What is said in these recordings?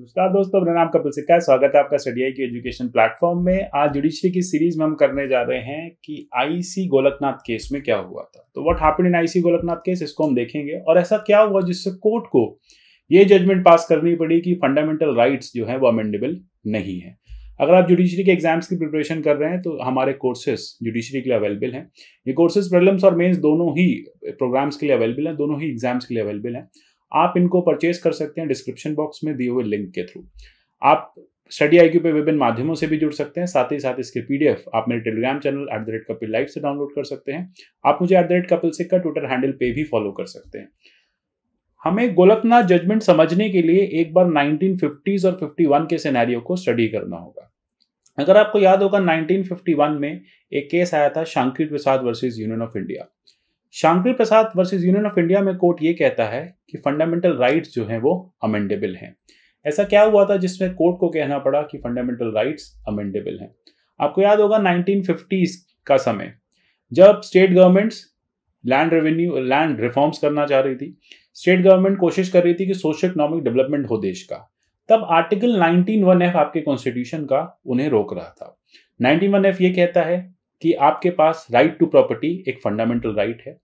नमस्कार दोस्तों मेरा नाम कपिल सिक्का है स्वागत है आपका स्टडी की एजुकेशन प्लेटफॉर्म में आज जुडिशरी की सीरीज में हम करने जा रहे हैं कि आईसी गोलकनाथ केस में क्या हुआ था तो what happened in IC Golaknath case इसको हम देखेंगे और ऐसा क्या हुआ जिससे कोर्ट को ये जजमेंट पास करनी पड़ी कि फंडामेंटल राइट्स जो है वो अमेंडेबल नहीं है अगर आप जुडिशरी के एग्जाम्स की प्रिपरेशन कर रहे हैं तो हमारे कोर्सेज जुडिशरी के लिए अवेलेबल हैं ये कोर्सेज प्रॉब्लम्स और मेंस दोनों ही प्रोग्राम्स के लिए अवेलेबल हैं दोनों ही एग्जाम्स के लिए अवेलेबल हैं आप इनको परचेज कर सकते हैं डिस्क्रिप्शन बॉक्स में दिए हुए लिंक के थ्रू आप स्टडी आई पे विभिन्न माध्यमों से भी जुड़ सकते हैं साथ ही साथ इसके पीडीएफ आप मेरे Telegram channel at the rate Kapil live से डाउनलोड कर सकते हैं आप मुझे एट द रेट कपिल सिक का ट्विटर हैंडल पे भी फॉलो कर सकते हैं हमें गोलकनाथ जजमेंट समझने के लिए एक बार 1950s और 51 के सिनेरियो को स्टडी करना होगा अगर आपको याद होगा 1951 में एक केस आया था Shankari Prasad versus union of India Shanti Prasad versus union of India में कोर्ट ये कहता है कि फंडामेंटल राइट्स जो हैं वो अमेंडेबल हैं ऐसा क्या हुआ था जिसमें कोर्ट को कहना पड़ा कि फंडामेंटल राइट्स अमेंडेबल हैं आपको याद होगा नाइनटीन का समय जब state governments land revenue land reforms करना चाह रही थी स्टेट गवर्नमेंट कोशिश कर रही थी कि सोशो इकोनॉमिक डेवलपमेंट हो देश का तब आर्टिकल नाइनटीन वन एफ आपके कॉन्स्टिट्यूशन का उन्हें रोक रहा था नाइनटीन वन एफ ये कहता है कि आपके पास राइट टू प्रॉपर्टी एक फंडामेंटल राइट right है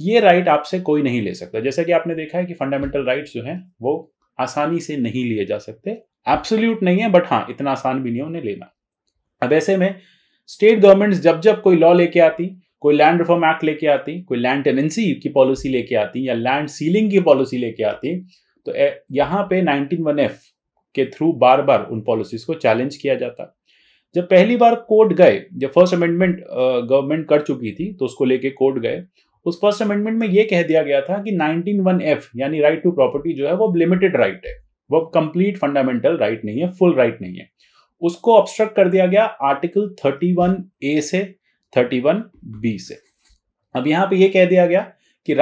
ये राइट right आपसे कोई नहीं ले सकता जैसा कि आपने देखा है कि फंडामेंटल राइट्स जो हैं वो आसानी से नहीं लिए जा सकते एब्सोल्यूट नहीं है बट हाँ इतना आसान भी नहीं है उन्हें लेना अब ऐसे में स्टेट गवर्नमेंट्स जब जब कोई लॉ लेके आती कोई लैंड रिफॉर्म एक्ट लेके आती कोई लैंड टेनेंसी की पॉलिसी लेके आती या लैंड सीलिंग की पॉलिसी लेके आती तो यहाँ पे नाइनटीन वन एफ के थ्रू बार बार उन पॉलिसीज को चैलेंज किया जाता जब पहली बार कोर्ट गए जब फर्स्ट अमेंडमेंट गवर्नमेंट कर चुकी थी तो उसको लेके कोर्ट गए उस फर्स्ट अमेंडमेंट में यह कह दिया गया था कि नाइनटीन वन एफ यानी राइट टू प्रॉपर्टी जो है वो लिमिटेड राइट है वो कंप्लीट फंडामेंटल राइट नहीं है फुल राइट नहीं है उसको ऑब्स्ट्रक्ट कर दिया गया आर्टिकल थर्टी वन ए से थर्टी वन बी से अब यहां पे यह कह दिया गया कि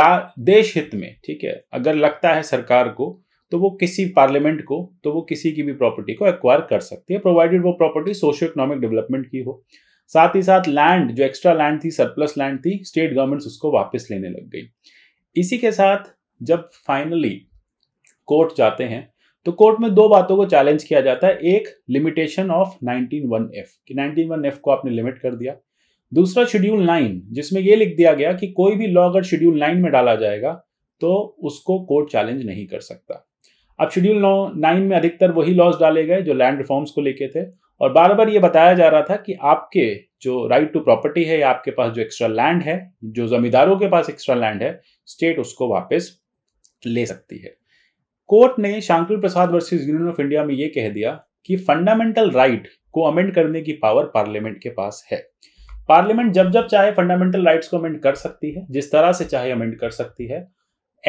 देश हित में ठीक है अगर लगता है सरकार को तो वो किसी पार्लियामेंट को तो वो किसी की भी प्रॉपर्टी को एक्वायर कर सकती है प्रोवाइडेड वो प्रॉपर्टी सोशो इकोनॉमिक डेवलपमेंट की हो साथ ही साथ लैंड जो एक्स्ट्रा लैंड थी सरप्लस लैंड थी स्टेट गवर्नमेंट्स उसको वापस लेने लग गई इसी के साथ जब फाइनली कोर्ट जाते हैं तो कोर्ट में दो बातों को चैलेंज किया जाता है एक limitation of nineteen one F कि वन एफ को आपने लिमिट कर दिया दूसरा शेड्यूल नाइन जिसमें यह लिख दिया गया कि कोई भी लॉ अगर शेड्यूल नाइन में डाला जाएगा तो उसको कोर्ट चैलेंज नहीं कर सकता अब शेड्यूल नौ नाइन में अधिकतर वही लॉज डाले गए जो लैंड रिफॉर्म्स को लेके थे और बार बार ये बताया जा रहा था कि आपके जो राइट टू प्रॉपर्टी है या आपके पास जो एक्स्ट्रा लैंड है जो जमींदारों के पास एक्स्ट्रा लैंड है स्टेट उसको वापस ले सकती है कोर्ट ने Shankul Prasad versus union of India में ये कह दिया कि फंडामेंटल राइट को अमेंड करने की पावर पार्लियामेंट के पास है पार्लियामेंट जब जब चाहे फंडामेंटल राइट्स को अमेंड कर सकती है जिस तरह से चाहे अमेंड कर सकती है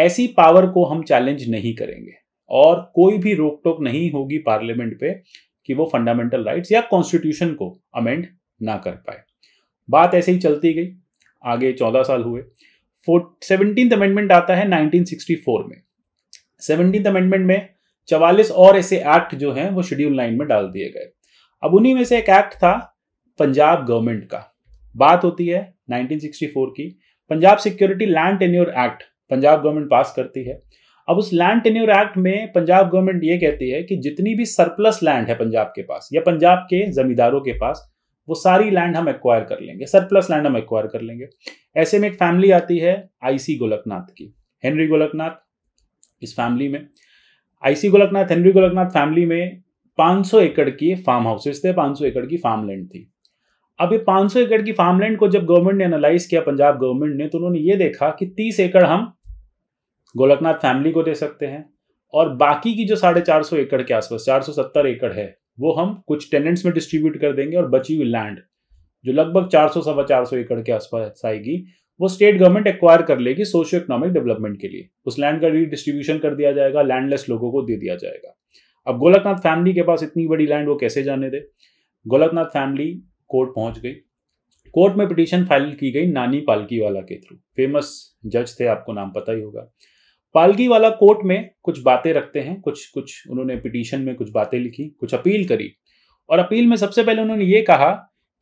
ऐसी पावर को हम चैलेंज नहीं करेंगे और कोई भी रोक टोक नहीं होगी पार्लियामेंट पे कि वो फंडामेंटल राइट्स या कॉन्स्टिट्यूशन को अमेंड ना कर पाए बात ऐसे ही चलती गई आगे चौदह साल हुए सेवनटीन अमेंडमेंट आता है 1964 में सेवनटीन अमेंडमेंट में चवालीस और ऐसे एक्ट जो हैं वो शेड्यूल नाइन में डाल दिए गए अब उन्हीं में से एक एक्ट था पंजाब गवर्नमेंट का बात होती है 1964 की Punjab security land tenure act Punjab government pass करती है अब उस लैंड टेन्यूर एक्ट में पंजाब गवर्नमेंट ये कहती है कि जितनी भी सरप्लस लैंड है पंजाब के पास या पंजाब के जमींदारों के पास वो सारी लैंड हम एक्वायर कर लेंगे सरप्लस लैंड हम एक्वायर कर लेंगे ऐसे में एक फैमिली आती है आईसी गोलकनाथ की हेनरी गोलकनाथ इस फैमिली में IC Golaknath Henry Golaknath family में 500 एकड़ की फार्म हाउसेस थे 500 एकड़ की फार्म लैंड थी अब ये 500 एकड़ की फार्म लैंड को जब गवर्नमेंट ने एनालाइज किया पंजाब गवर्नमेंट ने तो उन्होंने ये देखा कि 30 एकड़ हम गोलकनाथ फैमिली को दे सकते हैं और बाकी की जो साढ़े चार सौ एकड़ के आसपास चार सौ सत्तर एकड़ है वो हम कुछ टेनेंट्स में डिस्ट्रीब्यूट कर देंगे और बची हुई लैंड जो लगभग चार सौ सवा चार सौ एकड़ के आसपास आएगी वो स्टेट गवर्नमेंट एक्वायर कर लेगी सोशो इकोनॉमिक डेवलपमेंट के लिए उस लैंड का रीडिस्ट्रीब्यूशन कर दिया जाएगा लैंडलेस लोगों को दे दिया जाएगा अब गोलकनाथ फैमिली के पास इतनी बड़ी लैंड वो कैसे जाने दे गोलकनाथ फैमिली कोर्ट पहुंच गई कोर्ट में पिटीशन फाइल की गई नानी पालकी वाला के थ्रू फेमस जज थे आपको नाम पता ही होगा पालगी वाला कोर्ट में कुछ बातें रखते हैं कुछ कुछ उन्होंने पिटीशन में कुछ बातें लिखी कुछ अपील करी और अपील में सबसे पहले उन्होंने ये कहा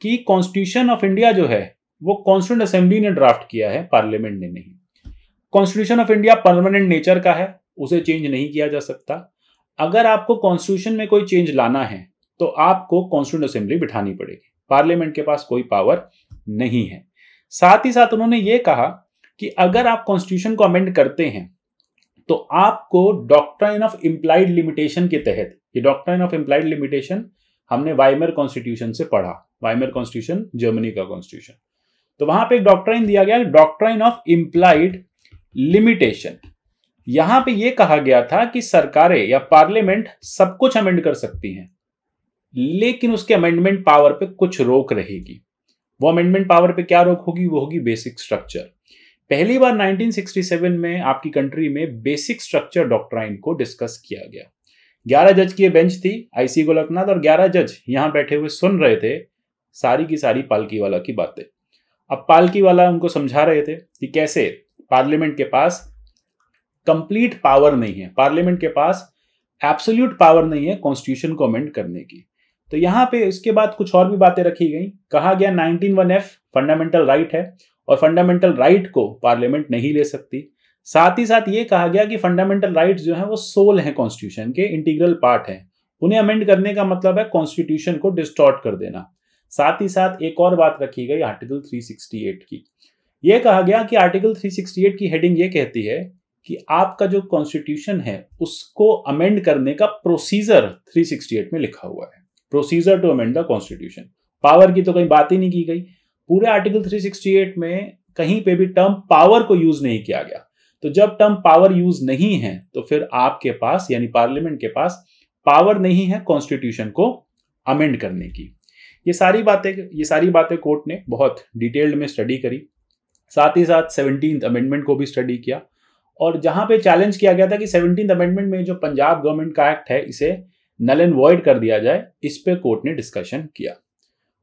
कि कॉन्स्टिट्यूशन ऑफ इंडिया जो है वो कॉन्स्टिट्यूंट असेंबली ने ड्राफ्ट किया है पार्लियामेंट ने नहीं constitution of India permanent nature का है उसे चेंज नहीं किया जा सकता अगर आपको कॉन्स्टिट्यूशन में कोई चेंज लाना है तो आपको कॉन्स्टिट्यूंट असेंबली बिठानी पड़ेगी पार्लियामेंट के पास कोई पावर नहीं है साथ ही साथ उन्होंने ये कहा कि अगर आप कॉन्स्टिट्यूशन को अमेंड करते हैं तो आपको डॉक्ट्राइन ऑफ इम्प्लाइड लिमिटेशन के तहत ये डॉक्ट्राइन ऑफ इम्प्लाइड लिमिटेशन हमने वाइमर कॉन्स्टिट्यूशन से पढ़ा वाइमर कॉन्स्टिट्यूशन जर्मनी का कॉन्स्टिट्यूशन तो वहां पे एक डॉक्ट्राइन दिया गया डॉक्ट्राइन ऑफ इम्प्लाइड लिमिटेशन यहां पे यह कहा गया था कि सरकारें या पार्लियामेंट सब कुछ अमेंड कर सकती हैं लेकिन उसके अमेंडमेंट पावर पे कुछ रोक रहेगी वो अमेंडमेंट पावर पे क्या रोक होगी वो होगी बेसिक स्ट्रक्चर पहली बार 1967 में आपकी कंट्री में बेसिक स्ट्रक्चर डॉक्ट्राइन को डिस्कस किया गया 11 जज की बेंच थी आईसी गोलकनाथ और 11 जज यहां बैठे हुए सुन रहे थे सारी की सारी पालकी वाला की बातें अब पालकी वाला उनको समझा रहे थे कि कैसे पार्लियामेंट के पास कंप्लीट पावर नहीं है पार्लियामेंट के पास एब्सोल्यूट पावर नहीं है कॉन्स्टिट्यूशन को अमेंड करने की तो यहां पे इसके बाद कुछ और भी बातें रखी गई कहा गया वन एफ फंडामेंटल राइट है और फंडामेंटल राइट को पार्लियामेंट नहीं ले सकती साथ ही साथ ये कहा गया कि फंडामेंटल राइट जो है वो सोल है कॉन्स्टिट्यूशन के इंटीग्रल पार्ट है उन्हें अमेंड करने का मतलब है कॉन्स्टिट्यूशन को डिस्टॉर्ट कर देना साथ ही साथ एक और बात रखी गई आर्टिकल 368 की यह कहा गया कि आर्टिकल 368 की हेडिंग ये कहती है कि आपका जो कॉन्स्टिट्यूशन है उसको अमेंड करने का प्रोसीजर 368 में लिखा हुआ है procedure to amend the constitution power की तो कहीं बात ही नहीं की गई पूरे आर्टिकल 368 में कहीं पे भी टर्म पावर को यूज नहीं किया गया तो जब टर्म पावर यूज नहीं है तो फिर आपके पास यानी पार्लियामेंट के पास पावर नहीं है कॉन्स्टिट्यूशन को अमेंड करने की ये सारी बातें ये सारी बातें कोर्ट ने बहुत डिटेल्ड में स्टडी करी साथ ही साथ सेवनटीन अमेंडमेंट को भी स्टडी किया और जहां पे चैलेंज किया गया था कि सेवनटीन अमेंडमेंट में जो पंजाब गवर्नमेंट का एक्ट है इसे नल एंड वॉइड कर दिया जाए इस पे कोर्ट ने डिस्कशन किया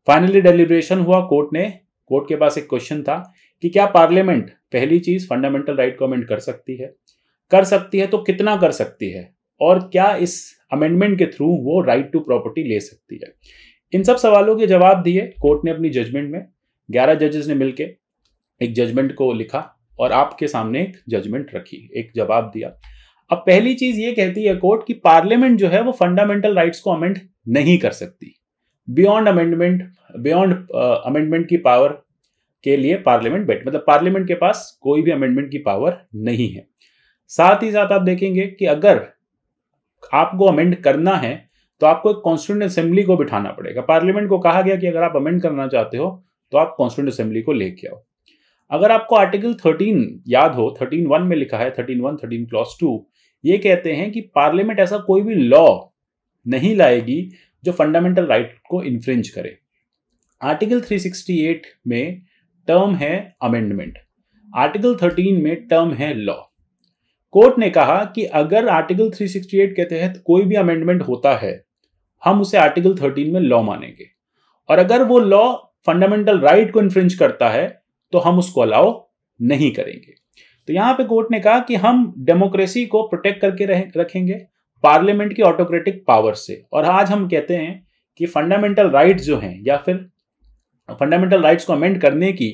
फाइनली डेलिब्रेशन हुआ कोर्ट ने कोर्ट के पास एक क्वेश्चन था कि क्या पार्लियामेंट पहली चीज फंडामेंटल राइट को अमेंड कर सकती है कर सकती है तो कितना कर सकती है और क्या इस अमेंडमेंट के थ्रू वो राइट टू प्रॉपर्टी ले सकती है इन सब सवालों के जवाब दिए कोर्ट ने अपनी जजमेंट में ग्यारह जजेस ने मिलकर एक जजमेंट को लिखा और आपके सामने एक जजमेंट रखी एक जवाब दिया अब पहली चीज ये कहती है कोर्ट कि पार्लियामेंट जो है वो फंडामेंटल राइट्स को अमेंड नहीं कर सकती बियॉन्ड अमेंडमेंट बियॉन्ड अमेंडमेंट की पावर के लिए पार्लियामेंट बैठ मतलब पार्लियामेंट के पास कोई भी अमेंडमेंट की पावर नहीं है साथ ही साथ आप देखेंगे कि अगर आपको अमेंड करना है तो आपको एक कॉन्स्टिट्यूंट असेंबली को बिठाना पड़ेगा पार्लियामेंट को कहा गया कि अगर आप अमेंड करना चाहते हो तो आप कॉन्स्टिट्यूंट असेंबली को लेके आओ अगर आपको आर्टिकल थर्टीन याद हो थर्टीन वन में लिखा है thirteen one thirteen clause two ये कहते हैं कि पार्लियामेंट ऐसा कोई भी लॉ नहीं लाएगी जो फंडामेंटल राइट को इन्फ्रिंज करे आर्टिकल 368 में टर्म है अमेंडमेंट आर्टिकल 13 में टर्म है लॉ कोर्ट ने कहा कि अगर आर्टिकल 368 के तहत कोई भी अमेंडमेंट होता है हम उसे आर्टिकल 13 में लॉ मानेंगे और अगर वो लॉ फंडामेंटल राइट को इन्फ्रिंज करता है तो हम उसको अलाउ नहीं करेंगे तो यहां पे कोर्ट ने कहा कि हम डेमोक्रेसी को प्रोटेक्ट करके रखेंगे पार्लियामेंट की ऑटोक्रेटिक पावर से और आज हम कहते हैं कि फंडामेंटल राइट्स जो हैं या फिर फंडामेंटल राइट्स को अमेंड करने की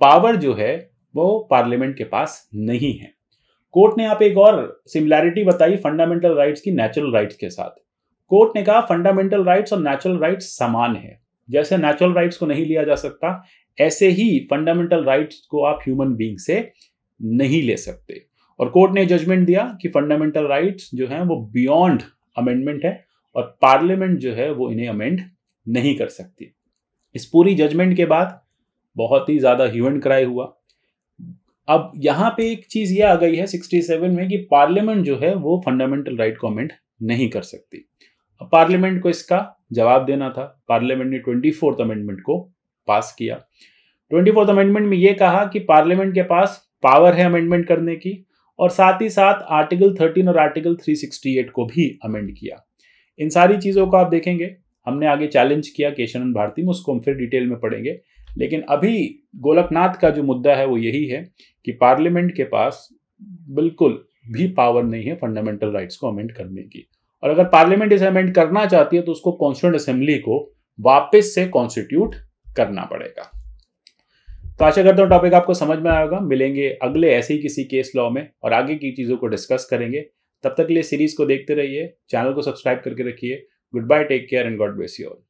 पावर जो है वो पार्लियामेंट के पास नहीं है कोर्ट ने आप एक और सिमिलैरिटी बताई फंडामेंटल राइट्स की नेचुरल राइट्स के साथ कोर्ट ने कहा फंडामेंटल राइट्स और नेचुरल राइट्स समान है जैसे नेचुरल राइट्स को नहीं लिया जा सकता ऐसे ही फंडामेंटल राइट्स को आप ह्यूमन बींग से नहीं ले सकते और कोर्ट ने जजमेंट दिया कि फंडामेंटल राइट्स जो हैं वो बियॉन्ड अमेंडमेंट है और पार्लियामेंट जो है वो इन्हें अमेंड नहीं कर सकती इस पूरी जजमेंट के बाद बहुत ही ज़्यादा ह्यूमन क्राई हुआ अब यहाँ पे एक चीज़ ये आ गई है 67 में कि पार्लियामेंट जो है वो फंडामेंटल राइट को अमेंड नहीं कर सकती अब पार्लियामेंट को इसका जवाब देना था पार्लियामेंट ने ट्वेंटी अमेंडमेंट को पास किया ट्वेंटी अमेंडमेंट में ये कहा कि पार्लियामेंट के पास पावर है अमेंडमेंट करने की और साथ ही साथ आर्टिकल 13 और आर्टिकल 368 को भी अमेंड किया इन सारी चीज़ों को आप देखेंगे हमने आगे चैलेंज किया केशवानंद भारती में उसको हम फिर डिटेल में पढ़ेंगे लेकिन अभी गोलकनाथ का जो मुद्दा है वो यही है कि पार्लियामेंट के पास बिल्कुल भी पावर नहीं है फंडामेंटल राइट्स को अमेंड करने की और अगर पार्लियामेंट इसे अमेंड करना चाहती है तो उसको कॉन्स्टिट्यूंट असेंबली को वापस से कॉन्स्टिट्यूट करना पड़ेगा तो आशा करता हूँ टॉपिक आपको समझ में आएगा मिलेंगे अगले ऐसे ही किसी केस लॉ में और आगे की चीज़ों को डिस्कस करेंगे तब तक के लिए सीरीज़ को देखते रहिए चैनल को सब्सक्राइब करके रखिए good bye take care and God bless you all